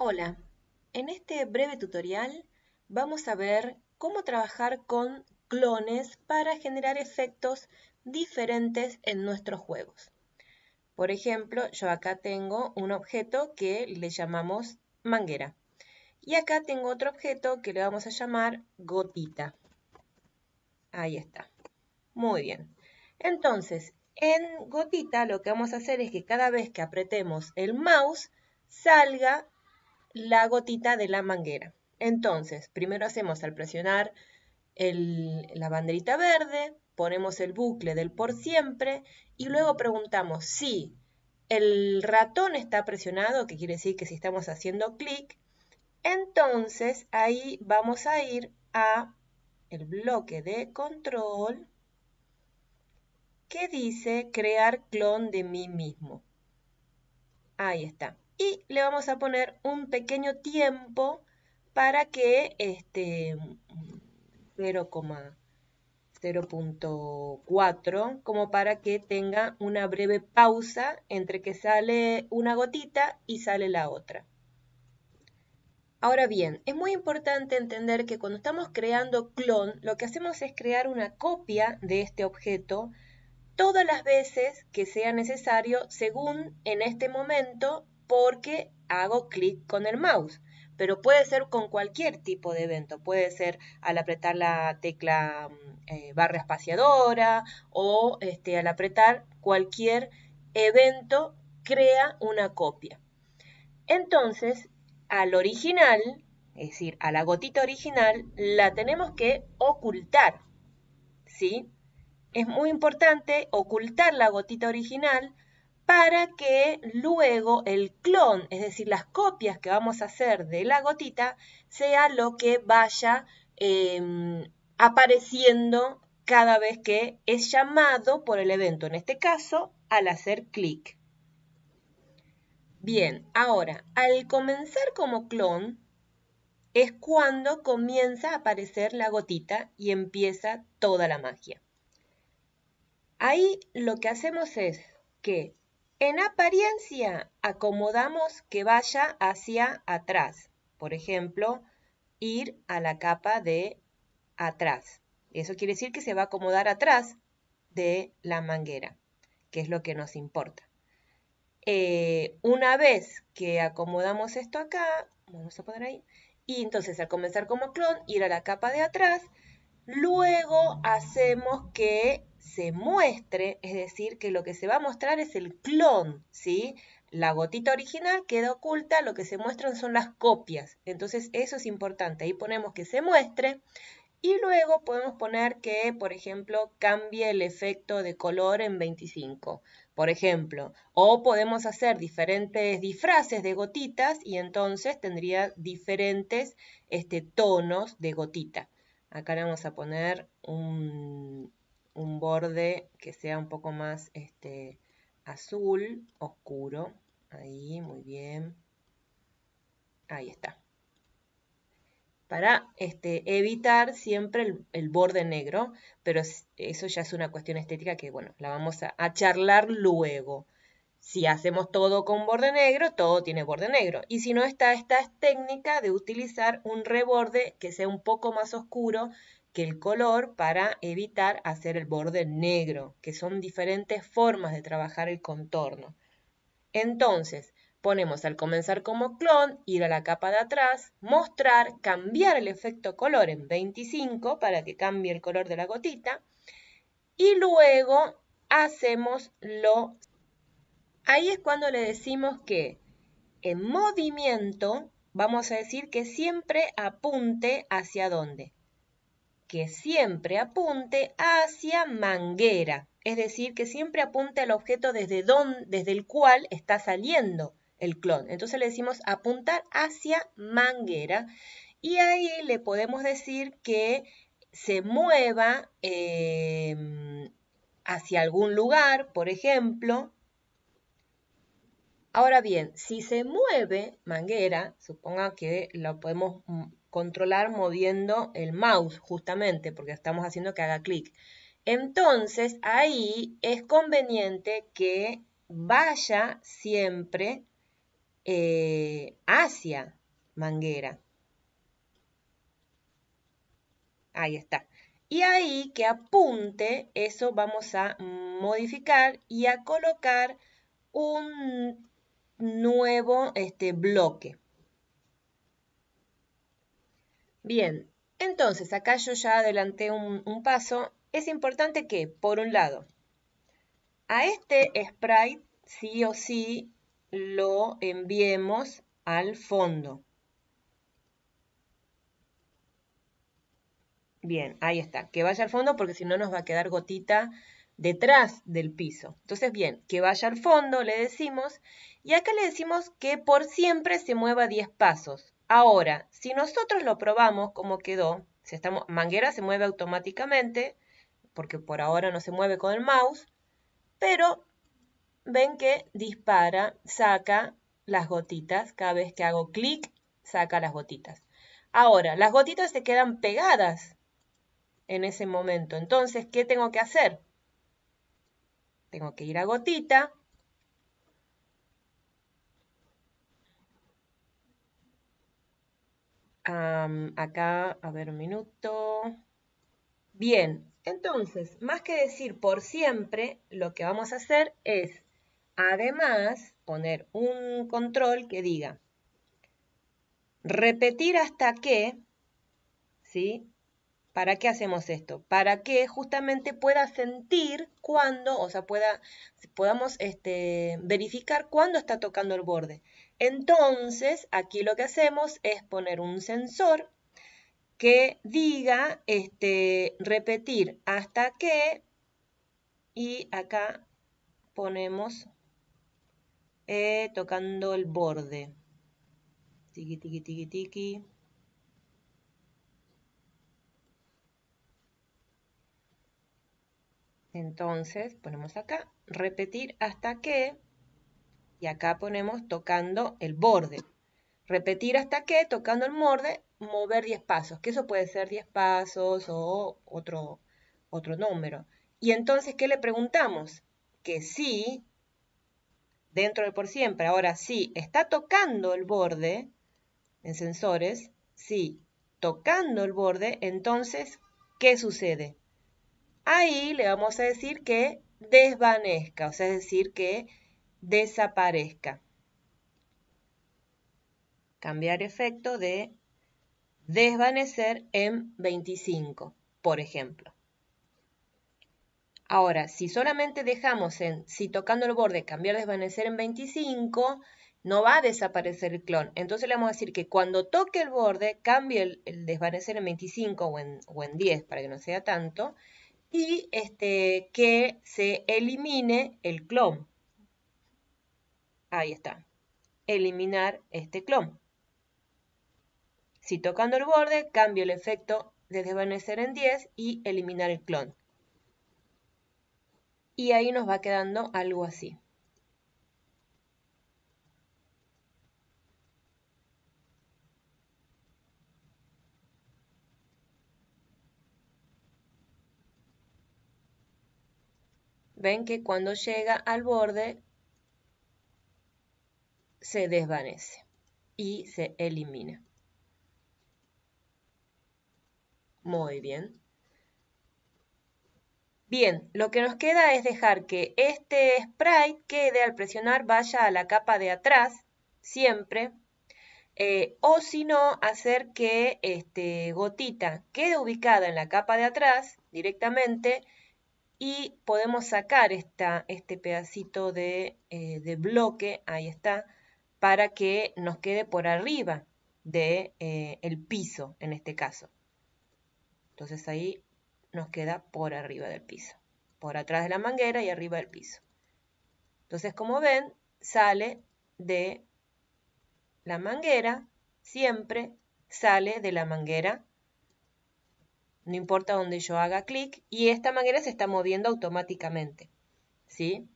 Hola, en este breve tutorial vamos a ver cómo trabajar con clones para generar efectos diferentes en nuestros juegos. Por ejemplo, yo acá tengo un objeto que le llamamos manguera. Y acá tengo otro objeto que le vamos a llamar gotita. Ahí está. Muy bien. Entonces, en gotita lo que vamos a hacer es que cada vez que apretemos el mouse, salga la gotita de la manguera. Entonces, primero hacemos al presionar la banderita verde, ponemos el bucle del por siempre y luego preguntamos si el ratón está presionado, que quiere decir que si estamos haciendo clic, entonces ahí vamos a ir a el bloque de control que dice crear clon de mí mismo. Ahí está y le vamos a poner un pequeño tiempo para que este 0,4 como para que tenga una breve pausa entre que sale una gotita y sale la otra. Ahora bien, es muy importante entender que cuando estamos creando clon, lo que hacemos es crear una copia de este objeto todas las veces que sea necesario según en este momento porque hago clic con el mouse. Pero puede ser con cualquier tipo de evento. Puede ser al apretar la tecla mm, eh, barra espaciadora o este, al apretar cualquier evento crea una copia. Entonces, al original, es decir, a la gotita original, la tenemos que ocultar. Es muy importante ocultar la gotita original para que luego el clon, es decir, las copias que vamos a hacer de la gotita, sea lo que vaya em, apareciendo cada vez que es llamado por el evento, en este caso, al hacer clic. Bien, ahora, al comenzar como clon, es cuando comienza a aparecer la gotita y empieza toda la magia. Ahí lo que hacemos es que en apariencia, acomodamos que vaya hacia atrás. Por ejemplo, ir a la capa de atrás. Eso quiere decir que se va a acomodar atrás de la manguera, que es lo que nos importa. Eh, una vez que acomodamos esto acá, vamos a poner ahí, y entonces al comenzar como clon, ir a la capa de atrás, luego hacemos que se muestre, es decir, que lo que se va a mostrar es el clon, ¿sí? La gotita original queda oculta, lo que se muestran son las copias. Entonces eso es importante, ahí ponemos que se muestre y luego podemos poner que, por ejemplo, cambie el efecto de color en 25, por ejemplo. O podemos hacer diferentes disfraces de gotitas y entonces tendría diferentes este, tonos de gotita. Acá le vamos a poner un un borde que sea un poco más este, azul oscuro. Ahí, muy bien. Ahí está. Para este, evitar siempre el, borde negro, pero eso ya es una cuestión estética que, bueno, la vamos a charlar luego. Si hacemos todo con borde negro, todo tiene borde negro. Y si no está esta es técnica de utilizar un reborde que sea un poco más oscuro que el color para evitar hacer el borde negro, que son diferentes formas de trabajar el contorno. Entonces, ponemos al comenzar como clon, ir a la capa de atrás, mostrar, cambiar el efecto color en 25 para que cambie el color de la gotita y luego hacemos lo Ahí es cuando le decimos que en movimiento vamos a decir que siempre apunte hacia dónde. Que siempre apunte hacia manguera. Es decir, que siempre apunte al objeto desde, desde el cual está saliendo el clon. Entonces le decimos apuntar hacia manguera. Y ahí le podemos decir que se mueva eh, hacia algún lugar, por ejemplo, Ahora bien, si se mueve manguera, suponga que lo podemos mm, controlar moviendo el mouse justamente porque estamos haciendo que haga clic. Entonces ahí es conveniente que vaya siempre eh, hacia manguera. Ahí está. Y ahí que apunte, eso vamos a modificar y a colocar un nuevo este, bloque. Bien, entonces acá yo ya adelanté un, un paso. Es importante que, por un lado, a este sprite sí o sí lo enviemos al fondo. Bien, ahí está, que vaya al fondo porque si no nos va a quedar gotita detrás del piso. Entonces, bien, que vaya al fondo, le decimos, y acá le decimos que por siempre se mueva 10 pasos. Ahora, si nosotros lo probamos como quedó, si estamos, manguera se mueve automáticamente, porque por ahora no se mueve con el mouse, pero ven que dispara, saca las gotitas, cada vez que hago clic, saca las gotitas. Ahora, las gotitas se quedan pegadas en ese momento, entonces, ¿qué tengo que hacer? Tengo que ir a gotita. acá, a ver un minuto. Bien, entonces, más que decir por siempre, lo que vamos a hacer es, además, poner un control que diga repetir hasta que, ¿sí? ¿Para qué hacemos esto? Para que justamente pueda sentir cuando, o sea, pueda, podamos este, verificar cuándo está tocando el borde. Entonces, aquí lo que hacemos es poner un sensor que diga este, repetir hasta que y acá ponemos eh, tocando el borde. Tiki, tiki, tiki, tiki. Entonces ponemos acá, repetir hasta que, y acá ponemos tocando el borde. Repetir hasta que, tocando el borde, mover 10 pasos, que eso puede ser 10 pasos o otro, otro número. Y entonces, ¿qué le preguntamos? Que si, dentro de por siempre, ahora sí, está tocando el borde en sensores, sí, tocando el borde, entonces, ¿qué sucede? ahí le vamos a decir que desvanezca, o sea, es decir, que desaparezca. Cambiar efecto de desvanecer en 25, por ejemplo. Ahora, si solamente dejamos en, si tocando el borde, cambiar desvanecer en 25, no va a desaparecer el clon. Entonces le vamos a decir que cuando toque el borde, cambie el, desvanecer en 25 o en, o en 10, para que no sea tanto, y este, que se elimine el clon. Ahí está. Eliminar este clon. Si tocando el borde, cambio el efecto de desvanecer en 10 y eliminar el clon. Y ahí nos va quedando algo así. ven que cuando llega al borde se desvanece y se elimina. Muy bien. Bien, lo que nos queda es dejar que este sprite quede al presionar vaya a la capa de atrás, siempre, eh, o si no, hacer que este, gotita quede ubicada en la capa de atrás directamente y podemos sacar esta, este pedacito de, eh, de, bloque, ahí está, para que nos quede por arriba del de, eh, piso en este caso. Entonces ahí nos queda por arriba del piso, por atrás de la manguera y arriba del piso. Entonces como ven, sale de la manguera, siempre sale de la manguera no importa dónde yo haga clic, y esta manera se está moviendo automáticamente. ¿Sí?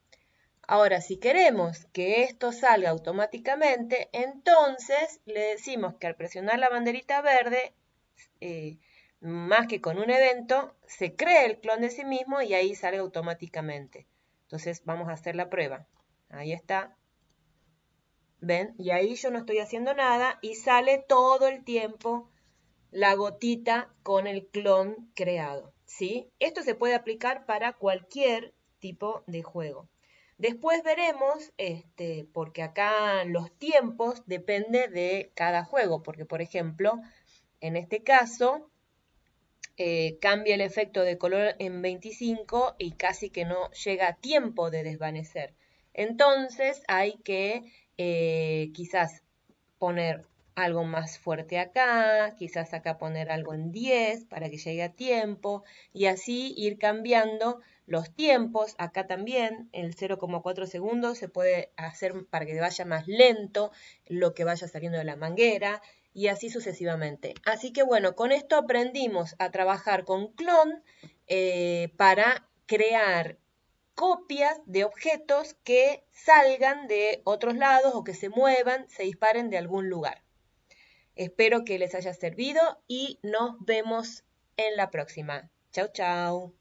Ahora, si queremos que esto salga automáticamente, entonces le decimos que al presionar la banderita verde, eh, más que con un evento, se cree el clon de sí mismo y ahí sale automáticamente. Entonces vamos a hacer la prueba. Ahí está. ¿Ven? Y ahí yo no estoy haciendo nada y sale todo el tiempo la gotita con el clon creado. ¿sí? Esto se puede aplicar para cualquier tipo de juego. Después veremos, este, porque acá los tiempos depende de cada juego, porque por ejemplo, en este caso, eh, cambia el efecto de color en 25 y casi que no llega a tiempo de desvanecer. Entonces hay que eh, quizás poner algo más fuerte acá, quizás acá poner algo en 10 para que llegue a tiempo y así ir cambiando los tiempos. Acá también el 0,4 segundos se puede hacer para que vaya más lento lo que vaya saliendo de la manguera y así sucesivamente. Así que bueno, con esto aprendimos a trabajar con clon eh, para crear copias de objetos que salgan de otros lados o que se muevan, se disparen de algún lugar. Espero que les haya servido y nos vemos en la próxima. Chao, chao.